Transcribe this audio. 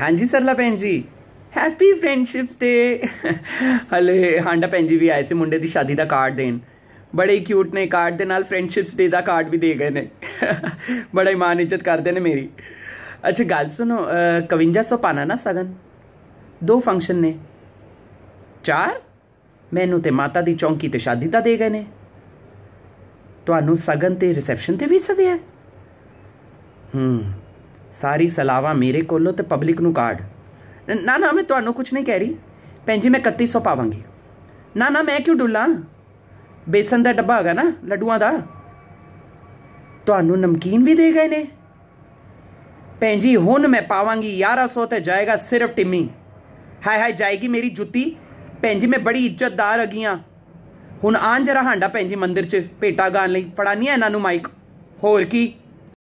ਹਾਂਜੀ ਸਰਲਾ ਭੈਣ ਜੀ ਹੈਪੀ ਫਰੈਂਡਸ਼ਿਪਸ ਡੇ ਹਲੇ ਹਾਂਡਾ ਭੈਣ ਜੀ ਵੀ ਆਏ ਸੀ ਮੁੰਡੇ ਦੀ ਸ਼ਾਦੀ ਦਾ ਕਾਰਡ ਦੇਣ ਬੜੇ ਕਿਊਟ ਨੇ ਕਾਰਡ ਦੇ ਨਾਲ ਫਰੈਂਡਸ਼ਿਪਸ ਡੇ ਦਾ ਕਾਰਡ ਵੀ ਦੇ ਗਏ ਨੇ ਬੜਾ ਮਾਨ ਇੱਜ਼ਤ ਕਰਦੇ ਨੇ ਮੇਰੀ ਅੱਛਾ ਗੱਲ ਸੁਣੋ 5100 ਪਾਣਾ ਨਾ ਸਗਨ ਦੋ ਫੰਕਸ਼ਨ ਨੇ ਚਾਰ ਮੈਨੂੰ ਤੇ ਮਾਤਾ ਦੀ ਚੌਂਕੀ ਤੇ ਸ਼ਾਦੀ ਦਾ ਦੇ ਗਏ ਨੇ ਤੁਹਾਨੂੰ ਸਗਨ ਤੇ ਰਿਸੈਪਸ਼ਨ ਤੇ ਵੀ ਸਦਿਆ ਹੂੰ ਸਾਰੀ ਸਲਾਵਾ ਮੇਰੇ ਕੋਲੋਂ ਤੇ ਪਬਲਿਕ ਨੂੰ ਕਾਢ ਨਾ ਨਾ ਮੈਂ ਤੁਹਾਨੂੰ ਕੁਝ ਨਹੀਂ ਕਹਿ ਰਹੀ ਪੈਂਜੀ ਮੈਂ 3100 ਪਾਵਾਂਗੀ ਨਾ ਨਾ ਮੈਂ ਕਿਉਂ ਡੁੱਲਾਂ ਬੇਸਨ ਦਾ ਡੱਬਾ ਹੈਗਾ ਨਾ ਲੱਡੂਆਂ ਦਾ ਤੁਹਾਨੂੰ ਨਮਕੀਨ ਵੀ ਦੇ ਗਏ ਨੇ ਪੈਂਜੀ ਹੁਣ ਮੈਂ ਪਾਵਾਂਗੀ 1100 ਤੇ ਜਾਏਗਾ ਸਿਰਫ ਟਿੰਮੀ ਹਾਏ ਹਾਏ ਜਾਏਗੀ ਮੇਰੀ ਜੁੱਤੀ ਪੈਂਜੀ ਮੈਂ ਬੜੀ ਇੱਜ਼ਤਦਾਰ ਅਗੀਆਂ ਹੁਣ ਆਂ ਜਰਾ ਹਾਂਡਾ ਪੈਂਜੀ ਮੰਦਿਰ 'ਚ ਭੇਟਾ ਗਾਣ ਲਈ ਫੜਾਨੀ ਹੈ ਇਹਨਾਂ ਨੂੰ ਮਾਈਕ ਹੋਰ ਕੀ